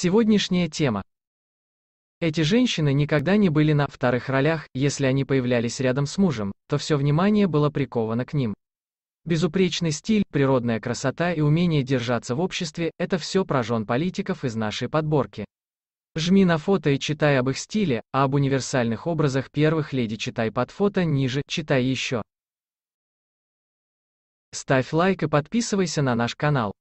Сегодняшняя тема. Эти женщины никогда не были на вторых ролях, если они появлялись рядом с мужем, то все внимание было приковано к ним. Безупречный стиль, природная красота и умение держаться в обществе – это все про жен политиков из нашей подборки. Жми на фото и читай об их стиле, а об универсальных образах первых леди читай под фото ниже, читай еще. Ставь лайк и подписывайся на наш канал.